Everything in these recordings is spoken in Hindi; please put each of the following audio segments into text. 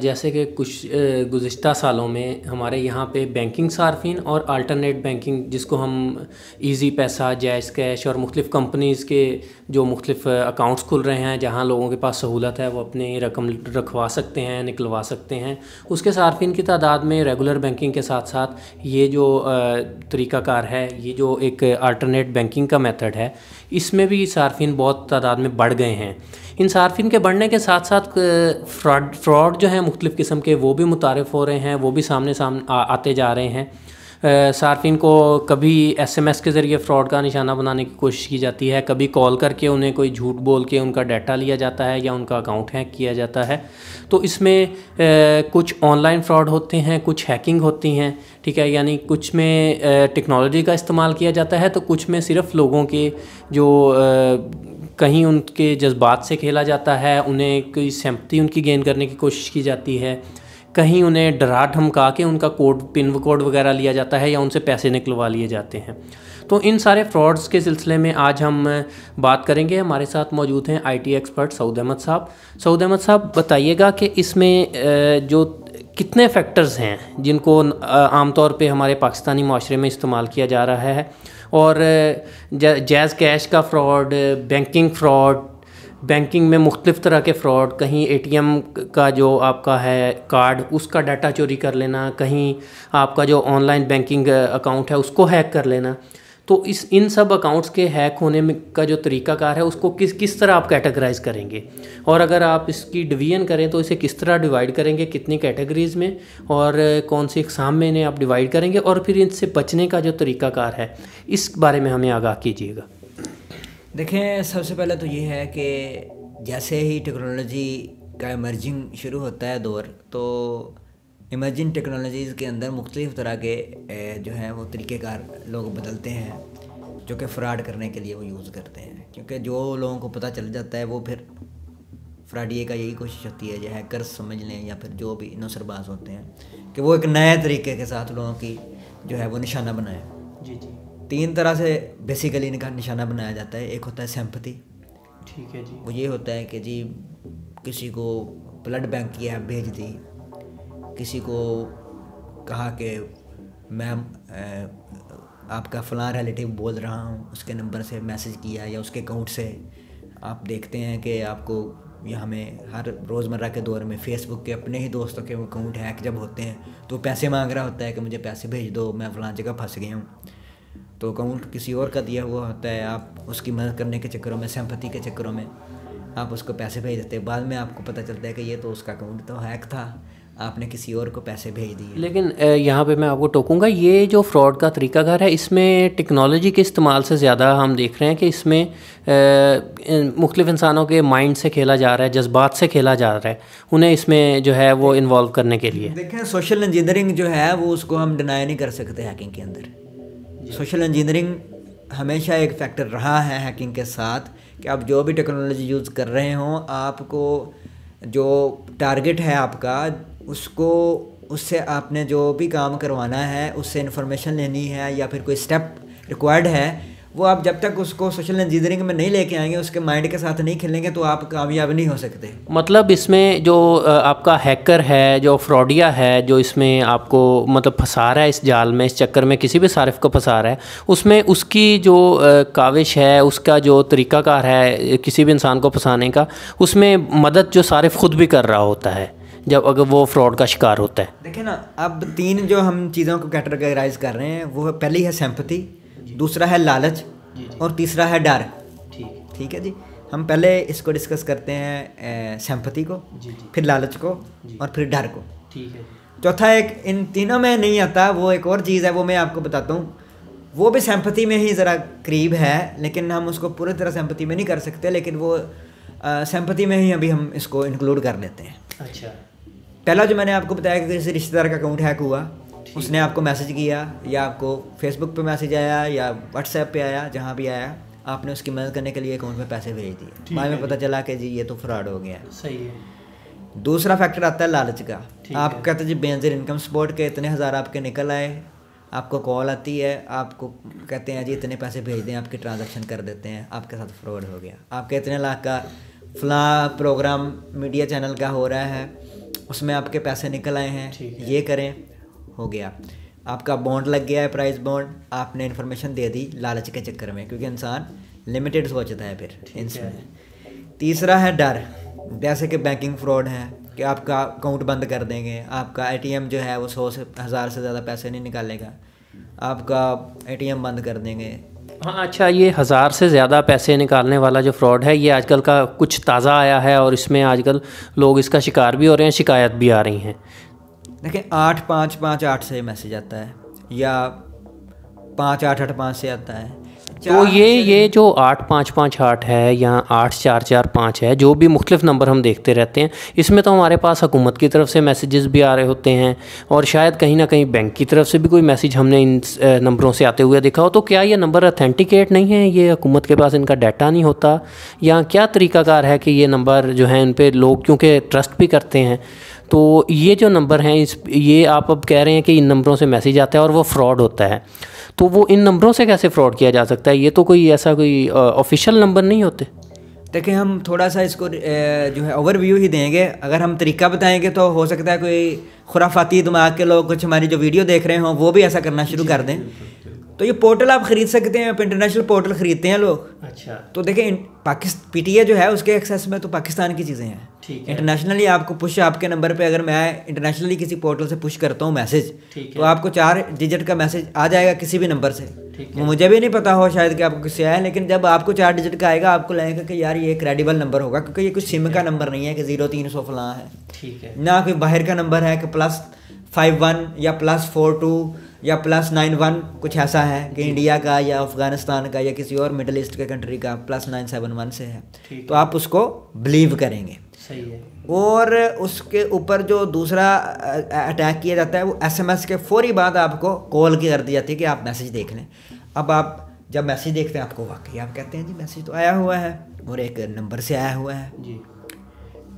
जैसे कि कुछ गुज्त सालों में हमारे यहाँ पे बैंकिंग सार्फिन और अल्टरनेट बैंकिंग जिसको हम इजी पैसा जैस कैश और मुख्तफ कंपनीज़ के जो मुख्तफ अकाउंट्स खुल रहे हैं जहाँ लोगों के पास सहूलत है वो अपनी रकम रखवा सकते हैं निकलवा सकते हैं उसके सार्फिन की तादाद में रेगुलर बैंकिंग के साथ साथ ये जो तरीक़ाकार है ये जो एक अल्टरनेट बैंकिंग का मेथड है इसमें भी सार्फिन बहुत तादाद में बढ़ गए हैं इन सार्फिन के बढ़ने के साथ साथ फ्रॉड फ्रॉड जो हैं मुख्तलिफ़ किस्म के वो भी मुतारफ़ हो रहे हैं वो भी सामने सामने आते जा रहे हैं सार्फिन को कभी एसएमएस के ज़रिए फ़्रॉड का निशाना बनाने की कोशिश की जाती है कभी कॉल करके उन्हें कोई झूठ बोल के उनका डाटा लिया जाता है या उनका अकाउंट हैक किया जाता है तो इसमें कुछ ऑनलाइन फ़्रॉड होते हैं कुछ हैकिंग होती हैं ठीक है यानी कुछ में टेक्नोलॉजी का इस्तेमाल किया जाता है तो कुछ में सिर्फ लोगों के जो आ, कहीं उनके जज्बात से खेला जाता है उन्हें कोई सहमति उनकी गेन करने की कोशिश की जाती है कहीं उन्हें डरा धमका के उनका कोड पिन कोड वगैरह लिया जाता है या उनसे पैसे निकलवा लिए जाते हैं तो इन सारे फ्रॉड्स के सिलसिले में आज हम बात करेंगे हमारे साथ मौजूद हैं आईटी एक्सपर्ट सऊद अहमद साहब सऊद अहमद साहब बताइएगा कि इसमें जो कितने फैक्टर्स हैं जिनको आमतौर पे हमारे पाकिस्तानी माशरे में इस्तेमाल किया जा रहा है और जैज़ कैश का फ्रॉड बैंकिंग फ्रॉड बैंकिंग में मुख्तफ तरह के फ़्रॉड कहीं एटीएम का जो आपका है कार्ड उसका डाटा चोरी कर लेना कहीं आपका जो ऑनलाइन बैंकिंग अकाउंट है उसको हैक कर लेना तो इस इन सब अकाउंट्स के हैक होने में का जो तरीकाकार है उसको किस किस तरह आप कैटेगराइज करेंगे और अगर आप इसकी डिवीजन करें तो इसे किस तरह डिवाइड करेंगे कितनी कैटेगरीज में और कौन सी एग्ज़ाम में इन्हें आप डिवाइड करेंगे और फिर इनसे बचने का जो तरीकाकार है इस बारे में हमें आगाह कीजिएगा देखें सबसे पहले तो ये है कि जैसे ही टेक्नोलॉजी का इमर्जिंग शुरू होता है दौर तो इमर्जिंग टेक्नोलॉजीज़ के अंदर मुख्तलिफ़ तरह के जो हैं वो तरीक़ेकार लोग बदलते हैं जो कि फ़्राड करने के लिए वो यूज़ करते हैं क्योंकि जो लोगों को पता चल जाता है वो फिर फ्राडिए का यही कोशिश होती है जो कर्ज समझ लें या फिर जो भी नौसरबाज होते हैं कि वो एक नए तरीके के साथ लोगों की जो है वो निशाना बनाए जी जी तीन तरह से बेसिकली इनका निशाना बनाया जाता है एक होता है सैम्पति ठीक है जी वो ये होता है कि जी किसी को ब्लड बैंक की ऐप भेज दी किसी को कहा कि मैम आपका फ़लाँ रिलेटिव बोल रहा हूँ उसके नंबर से मैसेज किया या उसके अकाउंट से आप देखते हैं कि आपको या हमें हर रोज़मर्रा के दौर में फेसबुक के अपने ही दोस्तों के अकाउंट हैक जब होते हैं तो पैसे मांग रहा होता है कि मुझे पैसे भेज दो मैं फ़लाँ जगह फंस गया हूँ तो अकाउंट किसी और का दिया हुआ होता है आप उसकी मदद करने के चक्करों में सहमति के चक्करों में आप उसको पैसे भेज देते हैं बाद में आपको पता चलता है कि ये तो उसका अकाउंट तो हैक था आपने किसी और को पैसे भेज दिए लेकिन यहाँ पे मैं आपको टोकूंगा ये जो फ्रॉड का तरीका घर है इसमें टेक्नोलॉजी के इस्तेमाल से ज़्यादा हम देख रहे हैं कि इसमें मुख्तफ इंसानों के माइंड से खेला जा रहा है जज्बात से खेला जा रहा है उन्हें इसमें जो है वो इन्वॉल्व करने के लिए देखें सोशल इंजीनियरिंग जो है वो उसको हम डिनाई नहीं कर सकते हैकिंग के अंदर सोशल इंजीनियरिंग हमेशा एक फैक्टर रहा है हैकिंग के साथ कि आप जो भी टेक्नोलॉजी यूज़ कर रहे हों आपको जो टारगेट है आपका उसको उससे आपने जो भी काम करवाना है उससे इन्फॉर्मेशन लेनी है या फिर कोई स्टेप रिक्वायर्ड है वो आप जब तक उसको सोशल इंजीनियरिंग में नहीं लेके आएंगे उसके माइंड के साथ नहीं खेलेंगे तो आप कामयाब नहीं हो सकते मतलब इसमें जो आपका हैकर है जो फ्रॉडिया है जो इसमें आपको मतलब फंसा रहा है इस जाल में इस चक्कर में किसी भी सारिफ को फंसा रहा है उसमें उसकी जो काविश है उसका जो तरीक़ाकार है किसी भी इंसान को फंसाने का उसमें मदद जो सारिफ खुद भी कर रहा होता है जब अगर वो फ्रॉड का शिकार होता है देखिए ना अब तीन जो हम चीज़ों को कैटेगराइज कर रहे हैं वो पहली है सेम्पति दूसरा है लालच और तीसरा है डर ठीक ठीक है जी हम पहले इसको डिस्कस करते हैं सेम्पति को जी जी। फिर लालच को और फिर डर को ठीक है चौथा एक इन तीनों में नहीं आता वो एक और चीज़ है वो मैं आपको बताता हूँ वो भी सेम्पति में ही ज़रा करीब है लेकिन हम उसको पूरी तरह सेम्पति में नहीं कर सकते लेकिन वो सेम्पति में ही अभी हम इसको इंक्लूड कर लेते हैं अच्छा पहला जो मैंने आपको बताया कि किसी रिश्तेदार का अकाउंट हैक हुआ उसने आपको मैसेज किया या आपको फेसबुक पे मैसेज आया या व्हाट्सएप पे आया जहाँ भी आया आपने उसकी मदद करने के लिए अकाउंट में पैसे भेज दिए बाद में पता चला कि जी ये तो फ्रॉड हो गया सही है दूसरा फैक्टर आता है लालच का आप कहते जी बेनजर इनकम सपोर्ट के इतने हज़ार आपके निकल आए आपको कॉल आती है आपको कहते हैं जी इतने पैसे भेज दें आपकी ट्रांजेक्शन कर देते हैं आपके साथ फ्रॉड हो गया आपके इतने लाख का फला प्रोग्राम मीडिया चैनल का हो रहा है उसमें आपके पैसे निकल आए हैं ये करें हो गया आपका बॉन्ड लग गया है प्राइस बॉन्ड आपने इन्फॉर्मेशन दे दी लालच के चक्कर में क्योंकि इंसान लिमिटेड सोचता है फिर इंसान तीसरा है डर जैसे कि बैंकिंग फ्रॉड है कि आपका अकाउंट बंद कर देंगे आपका एटीएम जो है वो सौ से हज़ार से ज़्यादा पैसे नहीं निकालेगा आपका एटीएम बंद कर देंगे हाँ अच्छा ये हज़ार से ज़्यादा पैसे निकालने वाला जो फ्रॉड है ये आजकल का कुछ ताज़ा आया है और इसमें आजकल लोग इसका शिकार भी हो रहे हैं शिकायत भी आ रही हैं देखिए आठ पाँच पाँच आठ से मैसेज आता है या पाँच आठ आठ पाँच से आता है तो ये ये जो आठ पाँच पाँच आठ है या आठ चार चार पाँच है जो भी मुख्तफ नंबर हम देखते रहते हैं इसमें तो हमारे पास हुकूमत की तरफ से मैसेजेस भी आ रहे होते हैं और शायद कहीं ना कहीं बैंक की तरफ से भी कोई मैसेज हमने इन नंबरों से आते हुए देखा हो तो क्या ये नंबर अथेंटिकेट नहीं है ये हुकूमत के पास इनका डाटा नहीं होता या क्या तरीकाकार है कि ये नंबर जो है इन पर लोग क्योंकि ट्रस्ट भी करते हैं तो ये जो नंबर हैं इस ये आप अब कह रहे हैं कि इन नंबरों से मैसेज आता है और वो फ्रॉड होता है तो वो इन नंबरों से कैसे फ्रॉड किया जा सकता है ये तो कोई ऐसा कोई ऑफिशियल नंबर नहीं होते देखिए हम थोड़ा सा इसको जो है ओवरव्यू ही देंगे अगर हम तरीका बताएंगे तो हो सकता है कोई खुराफाती दिमाग के लोग कुछ हमारी जो वीडियो देख रहे हों वो भी ऐसा करना शुरू कर दें तो ये पोर्टल आप खरीद सकते हैं इंटरनेशनल पोर्टल खरीदते हैं लोग अच्छा तो देखें पाकिस्तान पीटीए जो है उसके एक्सेस में तो पाकिस्तान की चीज़ें हैं इंटरनेशनली है। आपको पुश आपके नंबर पे अगर मैं इंटरनेशनली किसी पोर्टल से पुश करता हूँ मैसेज तो आपको चार डिजिट का मैसेज आ जाएगा किसी भी नंबर से मुझे भी नहीं पता हो शायद कि आपको किससे आया लेकिन जब आपको चार डिजिट का आएगा आपको लगेगा कि यार ये क्रेडिबल नंबर होगा क्योंकि ये कुछ सिम का नंबर नहीं है कि जीरो तीन सौ फला है ना कोई बाहर का नंबर है कि प्लस फाइव वन या प्लस फोर टू या प्लस नाइन वन कुछ ऐसा है कि इंडिया का या अफगानिस्तान का या किसी और मिडल ईस्ट के कंट्री का प्लस नाइन सेवन वन से है तो आप उसको बिलीव करेंगे सही है और उसके ऊपर जो दूसरा अटैक किया जाता है वो एसएमएस के फौरी बाद आपको कॉल की कर दी जाती है कि आप मैसेज देख लें अब आप जब मैसेज देखते हैं आपको वाकई आप कहते हैं जी मैसेज तो आया हुआ है और एक नंबर से आया हुआ है जी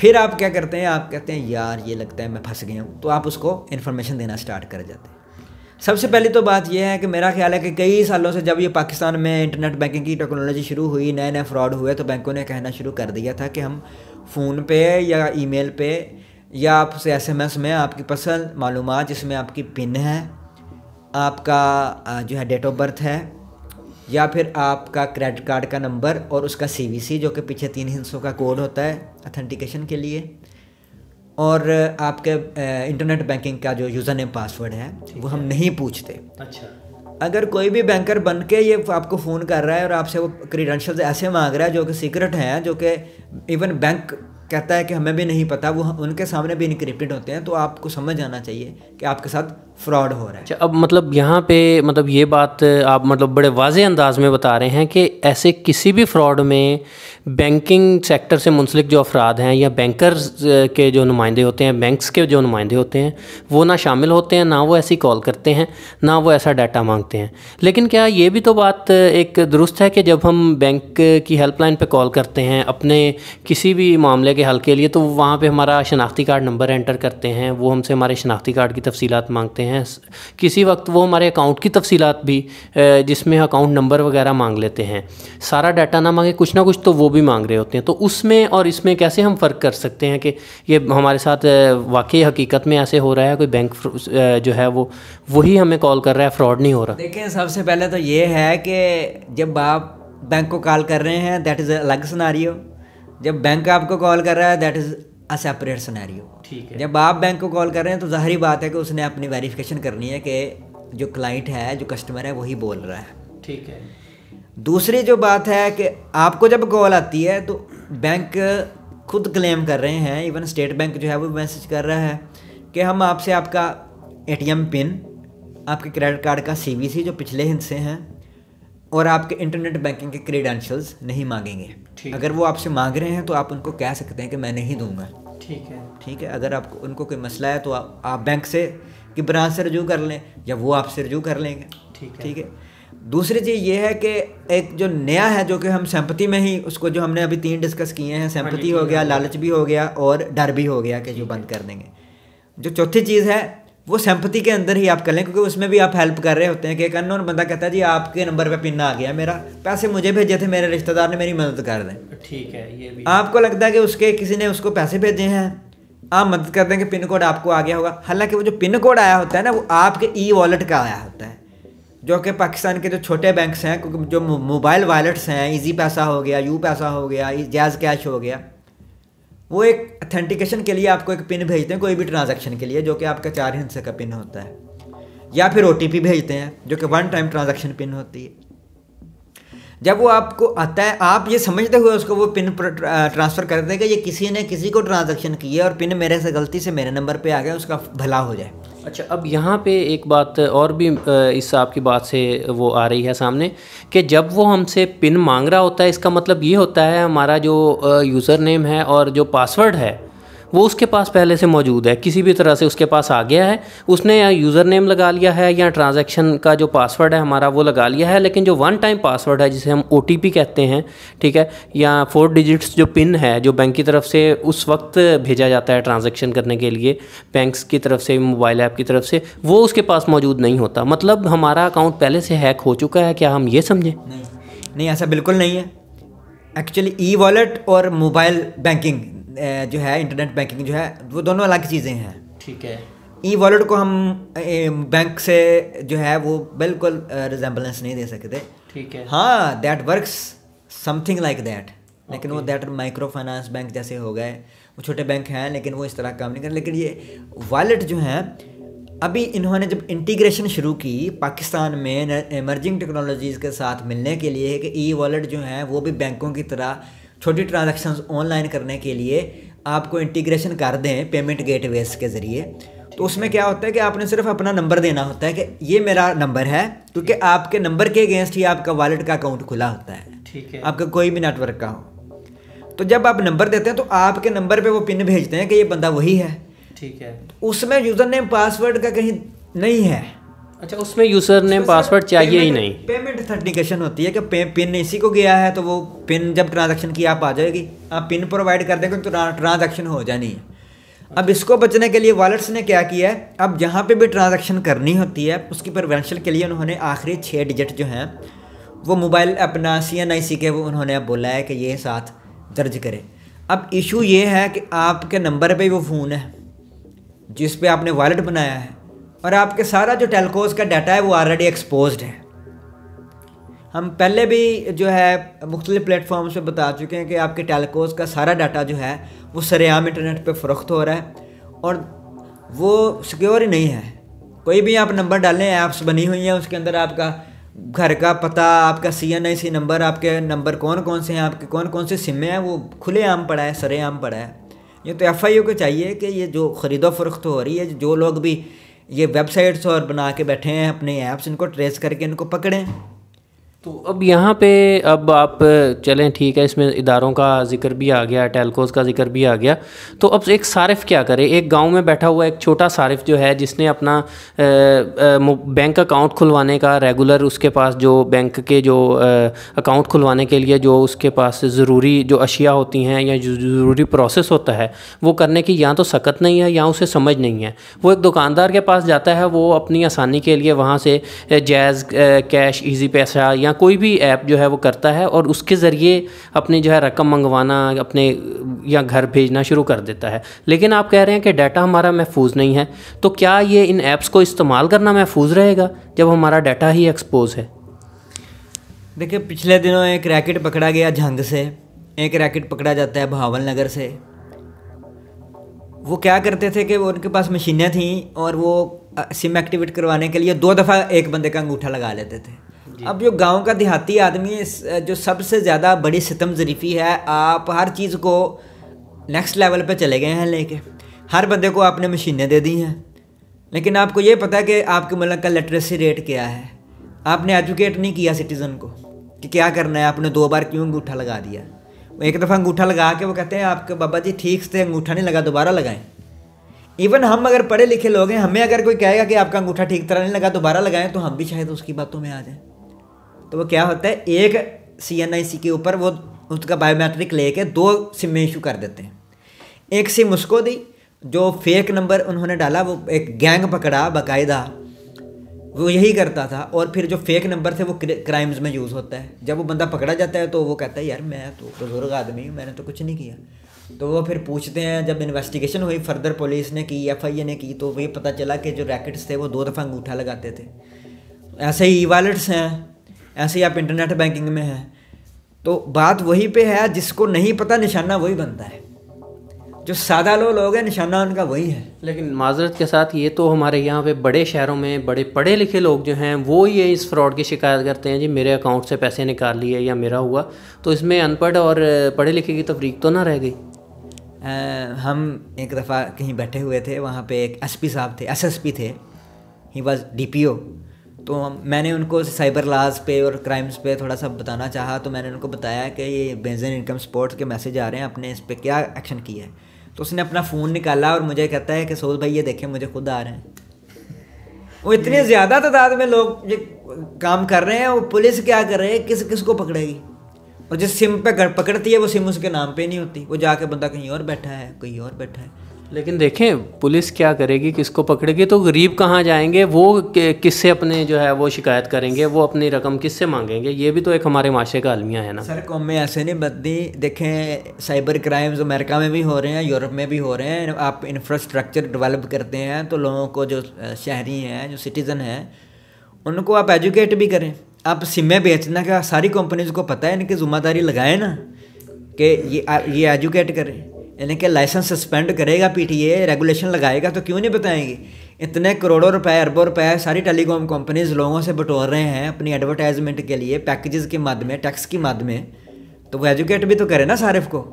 फिर आप क्या करते हैं आप कहते हैं यार ये लगता है मैं फंस गया हूँ तो आप उसको इन्फॉर्मेशन देना स्टार्ट कर जाते हैं सबसे पहले तो बात यह है कि मेरा ख्याल है कि कई सालों से जब ये पाकिस्तान में इंटरनेट बैंकिंग की टेक्नोलॉजी शुरू हुई नए नए फ्रॉड हुए तो बैंकों ने कहना शुरू कर दिया था कि हम फ़ोन पे या ईमेल पे या आपसे एसएमएस में आपकी पसंद मालूम जिसमें आपकी पिन है आपका जो है डेट ऑफ बर्थ है या फिर आपका क्रेडिट कार्ड का नंबर और उसका सी जो कि पीछे तीन हिस्सों का कोड होता है अथेंटिकेशन के लिए और आपके इंटरनेट बैंकिंग का जो यूज़र नेम पासवर्ड है वो हम नहीं पूछते अच्छा अगर कोई भी बैंकर बन के ये आपको फ़ोन कर रहा है और आपसे वो क्रीडेंशल्स ऐसे मांग रहा है जो कि सीक्रेट हैं जो कि इवन बैंक कहता है कि हमें भी नहीं पता वो उनके सामने भी इनक्रिप्टेड होते हैं तो आपको समझ आना चाहिए कि आपके साथ फ्रॉड हो रहा है अच्छा, अब मतलब यहाँ पे मतलब ये बात आप मतलब बड़े वाज अंदाज में बता रहे हैं कि ऐसे किसी भी फ्रॉड में बैंकिंग सेक्टर से मुंसलिक जो अफराद हैं या बैंकर्स के जो नुमाइंदे होते हैं बैंक्स के जो नुमाइंदे होते हैं वो ना शामिल होते हैं ना वो ऐसी कॉल करते हैं ना वो ऐसा डाटा मांगते हैं लेकिन क्या ये भी तो बात एक दुरुस्त है कि जब हम बैंक की हेल्पलाइन पर कॉल करते हैं अपने किसी भी मामले के हल के लिए तो वहाँ पर हमारा शनाख्ती कार्ड नंबर एंटर करते हैं वो हमसे हमारे शनाख्ती कार्ड की तफसीत मांगते हैं हैं किसी वक्त वो हमारे अकाउंट की तफसीलात भी जिसमें अकाउंट नंबर वगैरह मांग लेते हैं सारा डाटा ना मांगे कुछ ना कुछ तो वो भी मांग रहे होते हैं तो उसमें और इसमें कैसे हम फ़र्क कर सकते हैं कि ये हमारे साथ वाकई हकीकत में ऐसे हो रहा है कोई बैंक जो है वो वही हमें कॉल कर रहा है फ्रॉड नहीं हो रहा देखिए सबसे पहले तो ये है कि जब आप बैंक को कॉल कर रहे हैं दैट इज़ अलग सुनारी जब बैंक आपको कॉल कर रहा है दैट इज़ असेपरेट सनैरियो ठीक है जब आप बैंक को कॉल कर रहे हैं तो जाहरी बात है कि उसने अपनी वेरिफिकेशन करनी है कि जो क्लाइंट है जो कस्टमर है वही बोल रहा है ठीक है दूसरी जो बात है कि आपको जब कॉल आती है तो बैंक खुद क्लेम कर रहे हैं इवन स्टेट बैंक जो है वो मैसेज कर रहा है कि हम आपसे आपका एटीएम पिन आपके क्रेडिट कार्ड का सीवीसी जो पिछले हिस्से हैं और आपके इंटरनेट बैंकिंग के क्रीडेंशियल्स नहीं मांगेंगे अगर वो आपसे मांग रहे हैं तो आप उनको कह सकते हैं कि मैं नहीं दूंगा ठीक है ठीक है अगर आपको उनको कोई मसला है तो आप, आप बैंक से कि ब्रांच से रजू कर लें या वो आपसे रजू कर लेंगे ठीक है ठीक है दूसरी चीज़ ये है कि एक जो नया है जो कि हम सम्पत्ति में ही उसको जो हमने अभी तीन डिस्कस किए हैं सम्पत्ति हाँ हो गया हाँ लालच भी हो गया और डर भी हो गया कि जो बंद कर देंगे जो चौथी चीज़ है वो सेम्पति के अंदर ही आप कर लें क्योंकि उसमें भी आप हेल्प कर रहे होते हैं कि एक अननोन बंदा कहता है जी आपके नंबर पे पिन आ गया मेरा पैसे मुझे भेजे थे मेरे रिश्तेदार ने मेरी मदद कर दें ठीक है ये भी आपको लगता है कि उसके किसी ने उसको पैसे भेजे हैं आप मदद कर दें कि पिन कोड आपको आ गया होगा हालांकि वो जो पिन कोड आया होता है ना वो आपके ई वॉलेट का आया होता है जो कि पाकिस्तान के जो छोटे बैंक्स हैं क्योंकि जो मोबाइल वॉलेट्स हैं ईजी पैसा हो गया यू पैसा हो गया जैज़ e-, कैश हो गया वो एक अथेंटिकेशन के लिए आपको एक पिन भेजते हैं कोई भी ट्रांजेक्शन के लिए जो कि आपका चार हिंसा का पिन होता है या फिर ओ भेजते हैं जो कि वन टाइम ट्रांजेक्शन पिन होती है जब वो आपको आता है आप ये समझते हुए उसको वो पिन ट्रांसफ़र कर देगा ये किसी ने किसी को ट्रांजेक्शन की है और पिन मेरे से गलती से मेरे नंबर पे आ गया उसका भला हो जाए अच्छा अब यहाँ पे एक बात और भी इस आपकी बात से वो आ रही है सामने कि जब वो हमसे पिन मांग रहा होता है इसका मतलब ये होता है हमारा जो यूज़र नेम है और जो पासवर्ड है वो उसके पास पहले से मौजूद है किसी भी तरह से उसके पास आ गया है उसने या यूज़र नेम लगा लिया है या ट्रांजैक्शन का जो पासवर्ड है हमारा वो लगा लिया है लेकिन जो वन टाइम पासवर्ड है जिसे हम ओ कहते हैं ठीक है या फोर डिजिट्स जो पिन है जो बैंक की तरफ से उस वक्त भेजा जाता है ट्रांजेक्शन करने के लिए बैंक्स की तरफ से मोबाइल ऐप की तरफ से वो उसके पास मौजूद नहीं होता मतलब हमारा अकाउंट पहले से हैक हो चुका है क्या हम ये समझें नहीं नहीं ऐसा बिल्कुल नहीं है एक्चुअली ई वॉलेट और मोबाइल बैंकिंग जो है इंटरनेट बैंकिंग जो है वो दोनों अलग चीज़ें हैं ठीक है ई वॉलेट को हम बैंक से जो है वो बिल्कुल रिजेंबलेंस नहीं दे सकते ठीक है हाँ that works something like that लेकिन वो दैट माइक्रो फाइनेंस बैंक जैसे हो गए वो छोटे बैंक हैं लेकिन वो इस तरह काम नहीं कर लेकिन ये वॉलेट जो हैं अभी इन्होंने जब इंटीग्रेशन शुरू की पाकिस्तान में इमर्जिंग टेक्नोलॉजीज़ के साथ मिलने के लिए कि ई वॉलेट जो है वो भी बैंकों की तरह छोटी ट्रांजेक्शन ऑनलाइन करने के लिए आपको इंटीग्रेशन कर दें पेमेंट गेटवेज के ज़रिए तो उसमें क्या होता है कि आपने सिर्फ अपना नंबर देना होता है कि ये मेरा नंबर है क्योंकि आपके नंबर के अगेंस्ट ही आपका वॉलेट का अकाउंट खुला होता है ठीक है आपका कोई भी नेटवर्क का हो तो जब आप नंबर देते हैं तो आपके नंबर पे वो पिन भेजते हैं कि ये बंदा वही है ठीक है उसमें यूज़र नेम पासवर्ड का कहीं नहीं है अच्छा उसमें यूज़र नेम पासवर्ड चाहिए ही नहीं पेमेंट अथेंटिकेशन होती है कि पे, पिन इसी को गया है तो वो पिन जब ट्रांजैक्शन की आप आ जाएगी आप पिन प्रोवाइड कर देंगे तो ट्रांजैक्शन हो जानी है अब इसको बचने के लिए वॉलेट्स ने क्या किया है अब जहाँ पे भी ट्रांजैक्शन करनी होती है उसकी प्रिवेंशन के लिए उन्होंने आखिरी छः डिजिट जो हैं वो मोबाइल अपना सी एन आई सी के वो उन्होंने अब बोला है कि ये साथ दर्ज करें अब इशू ये है कि आपके नंबर पे वो फ़ोन है जिस पे आपने वॉलेट बनाया है और आपके सारा जो टेलकोज का डाटा है वो ऑलरेडी एक्सपोज है हम पहले भी जो है मुख्तलिफ़ प्लेटफॉर्म्स पे बता चुके हैं कि आपके टेलकोस का सारा डाटा जो है वो सरेआम इंटरनेट पे फरोख्त हो रहा है और वो सिक्योर ही नहीं है कोई भी आप नंबर डालें ऐप्स बनी हुई हैं उसके अंदर आपका घर का पता आपका C N I C number आपके नंबर कौन कौन से हैं आपके कौन कौन से सिमें हैं वो खुले आम पड़ा है सरेआम पड़ा है ये तो एफ आई ओ को चाहिए कि ये जो ख़रीदो फरोख्त हो रही है जो लोग भी ये वेबसाइट्स और बना के बैठे हैं अपने ऐप्स इनको ट्रेस करके इनको पकड़ें तो अब यहाँ पे अब आप चलें ठीक है इसमें इदारों का जिक्र भी आ गया टेलकोज़ का जिक्र भी आ गया तो अब एक सारिफ क्या करे एक गांव में बैठा हुआ एक छोटा सारिफ जो है जिसने अपना आ, आ, बैंक अकाउंट खुलवाने का रेगुलर उसके पास जो बैंक के जो आ, अकाउंट खुलवाने के लिए जो उसके पास ज़रूरी जो अशिया होती हैं या ज़रूरी प्रोसेस होता है वो करने की या तो सकत नहीं है या उसे समझ नहीं है वो एक दुकानदार के पास जाता है वो अपनी आसानी के लिए वहाँ से जैज़ कैश ईजी पैसा या या कोई भी ऐप जो है वो करता है और उसके ज़रिए अपने जो है रकम मंगवाना अपने या घर भेजना शुरू कर देता है लेकिन आप कह रहे हैं कि डाटा हमारा महफूज नहीं है तो क्या ये इन ऐप्स को इस्तेमाल करना महफूज रहेगा जब हमारा डाटा ही एक्सपोज है देखिए पिछले दिनों एक रैकेट पकड़ा गया झंग से एक रैकेट पकड़ा जाता है भावल नगर से वो क्या करते थे कि उनके पास मशीनें थीं और वो सिम एक्टिवेट करवाने के लिए दो दफ़ा एक बंदे का अंगूठा लगा लेते थे अब जो गांव का देहाती आदमी जो सबसे ज़्यादा बड़ी सितम जरीफी है आप हर चीज़ को नेक्स्ट लेवल पे चले गए हैं लेके हर बंदे को आपने मशीनें दे दी हैं लेकिन आपको ये पता है कि आपके मुल्क का लिटरेसी रेट क्या है आपने एजुकेट नहीं किया सिटीज़न को कि क्या करना है आपने दो बार क्यों अंगूठा लगा दिया एक दफ़ा अंगूठा लगा के वो कहते हैं आपके बाबा जी ठीक से अंगूठा नहीं लगा दोबारा लगाएं इवन हम अगर पढ़े लिखे लोग हैं हमें अगर कोई कहेगा कि आपका अंगूठा ठीक तरह नहीं लगा दोबारा लगाएं तो हम भी शायद उसकी बातों में आ जाएं तो वो क्या होता है एक सी एन आई सी के ऊपर वो उसका बायोमेट्रिक लेके दो सिम में इशू कर देते हैं एक सिम उसको दी जो फेक नंबर उन्होंने डाला वो एक गैंग पकड़ा बाकायदा वो यही करता था और फिर जो फेक नंबर थे वो क्राइम्स में यूज़ होता है जब वो बंदा पकड़ा जाता है तो वो कहता है यार मैं तो बुज़ुर्ग आदमी हूँ मैंने तो कुछ नहीं किया तो वो फिर पूछते हैं जब इन्वेस्टिगेशन हुई फर्दर पुलिस ने की एफ ने की तो वही पता चला कि जो रैकेट्स थे वो दो दफ़ा अंगूठा लगाते थे ऐसे ही ई वॉलेट्स हैं ऐसे ही आप इंटरनेट बैंकिंग में हैं तो बात वही पे है जिसको नहीं पता निशाना वही बनता है जो सादा लो लोग हैं निशाना उनका वही है लेकिन माजरत के साथ ये तो हमारे यहाँ पे बड़े शहरों में बड़े पढ़े लिखे लोग जो हैं वो ये इस फ्रॉड की शिकायत करते हैं जी मेरे अकाउंट से पैसे निकाल लिए या मेरा हुआ तो इसमें अनपढ़ और पढ़े लिखे की तफरीक तो ना रह गई आ, हम एक दफ़ा कहीं बैठे हुए थे वहाँ पे एक एसपी साहब थे एसएसपी थे ही वाज डीपीओ तो मैंने उनको साइबर लाज पे और क्राइम्स पे थोड़ा सा बताना चाहा तो मैंने उनको बताया कि ये बेंजन इनकम स्पोर्ट्स के मैसेज आ रहे हैं अपने इस पर क्या एक्शन किया है तो उसने अपना फ़ोन निकाला और मुझे कहता है कि सोल भाई ये देखें मुझे खुद आ रहे हैं वो इतनी ज़्यादा तादाद में लोग ये काम कर रहे हैं वो पुलिस क्या कर रही है किस किस को पकड़ेगी और जिस सिम पे पकड़ती है वो सिम उसके नाम पे नहीं होती वो जाके बंदा कहीं और बैठा है कहीं और बैठा है लेकिन देखें पुलिस क्या करेगी किसको पकड़ेगी तो गरीब कहाँ जाएंगे वो किससे अपने जो है वो शिकायत करेंगे वो अपनी रकम किससे मांगेंगे ये भी तो एक हमारे माशरे का अलमिया है ना सर कौम में ऐसे नहीं बदली देखें साइबर क्राइम्स अमेरिका में भी हो रहे हैं यूरोप में भी हो रहे हैं आप इंफ्रास्ट्रक्चर डेवलप करते हैं तो लोगों को जो शहरी हैं जो सिटीज़न हैं उनको आप एजुकेट भी करें आप सिमें बेचना का सारी कंपनीज को पता है इनकी जिम्मेदारी लगाए ना कि ये ये एजुकेट करें यानी कि लाइसेंस सस्पेंड करेगा पीटीए रेगुलेशन लगाएगा तो क्यों नहीं बताएंगे इतने करोड़ों रुपए अरबों रुपए सारी टेलीकॉम कंपनीज लोगों से बटोर रहे हैं अपनी एडवर्टाइजमेंट के लिए पैकेजेस के माध्यम टैक्स के माध्यम तो वो एजुकेट भी तो करें ना सारिफ को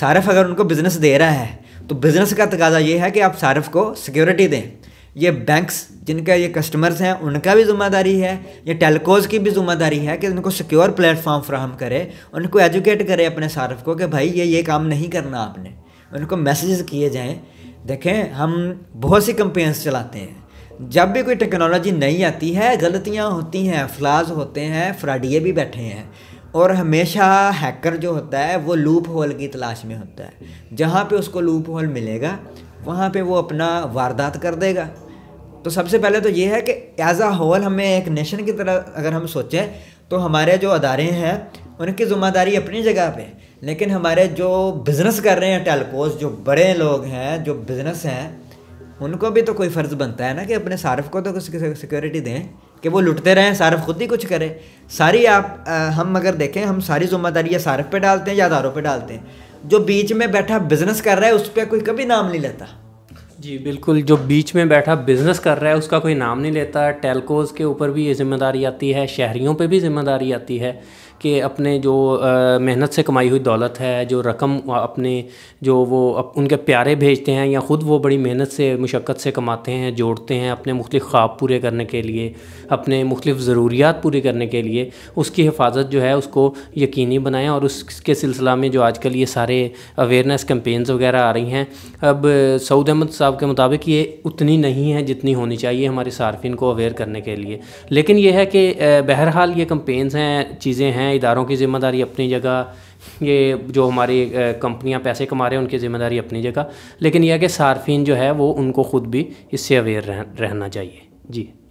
सारिफ अगर उनको बिज़नेस दे रहा है तो बिज़नेस का तकाजा ये है कि आप सारिफ को सिक्योरिटी दें ये बैंक्स जिनका ये कस्टमर्स हैं उनका भी जिम्मेदारी है ये टेलकोज़ की भी जिम्मेदारी है कि उनको सिक्योर प्लेटफॉर्म फ्राहम करे उनको एजुकेट करे अपने सार्फ को कि भाई ये ये काम नहीं करना आपने उनको मैसेजेस किए जाएं देखें हम बहुत सी कंपेन्स चलाते हैं जब भी कोई टेक्नोलॉजी नई आती है गलतियाँ होती हैं फ्लाज होते हैं फ्राडिए भी बैठे हैं और हमेशा हैकर जो होता है वो लूप होल की तलाश में होता है जहाँ पे उसको लूप होल मिलेगा वहाँ पे वो अपना वारदात कर देगा तो सबसे पहले तो ये है कि एज आ होल हमें एक नेशन की तरह अगर हम सोचें तो हमारे जो अदारे हैं उनकी ज़िम्मेदारी अपनी जगह पे लेकिन हमारे जो बिज़नेस कर रहे हैं टेलकोस जो बड़े लोग हैं जो बिज़नेस हैं उनको भी तो कोई फ़र्ज़ बनता है ना कि अपने सार्फ को तो कुछ सिक्योरिटी दें कि वो लुटते रहें सार्फ खुद ही कुछ करें सारी आप आ, हम अगर देखें हम सारी जिम्मेदारियाँ सार्फ पे डालते हैं या अदारों पर डालते हैं जो बीच में बैठा बिज़नेस कर रहा है उस पर कोई कभी नाम नहीं लेता जी बिल्कुल जो बीच में बैठा बिजनेस कर रहा है उसका कोई नाम नहीं लेता टेलकोज़ के ऊपर भी ये जिम्मेदारी आती है शहरीों पे भी जिम्मेदारी आती है कि अपने जो मेहनत से कमाई हुई दौलत है जो रकम अपने जो वो अप, उनके प्यारे भेजते हैं या ख़ुद वो बड़ी मेहनत से मुशक्क़त से कमाते हैं जोड़ते हैं अपने मुख्त ख्वाब पूरे करने के लिए अपने मुख्तलिफ़ ज़रूरियात पूरी करने के लिए उसकी हिफाजत जो है उसको यकीनी बनाएँ और उसके सिलसिला में जो आजकल ये सारे अवेयरनेस कम्पेन्स वगैरह आ रही हैं अब सऊद अहमद साहब के मुताबिक ये उतनी नहीं है जितनी होनी चाहिए हमारे सार्फिन को अवेयर करने के लिए लेकिन यह है कि बहरहाल ये कम्पेन्स हैं चीज़ें हैं हैं इदारों की ज़िम्मेदारी अपनी जगह ये जो हमारी कंपनियां पैसे कमा रहे हैं उनकी ज़िम्मेदारी अपनी जगह लेकिन यह कि सार्फिन जो है वो उनको ख़ुद भी इससे अवेयर रह, रहना चाहिए जी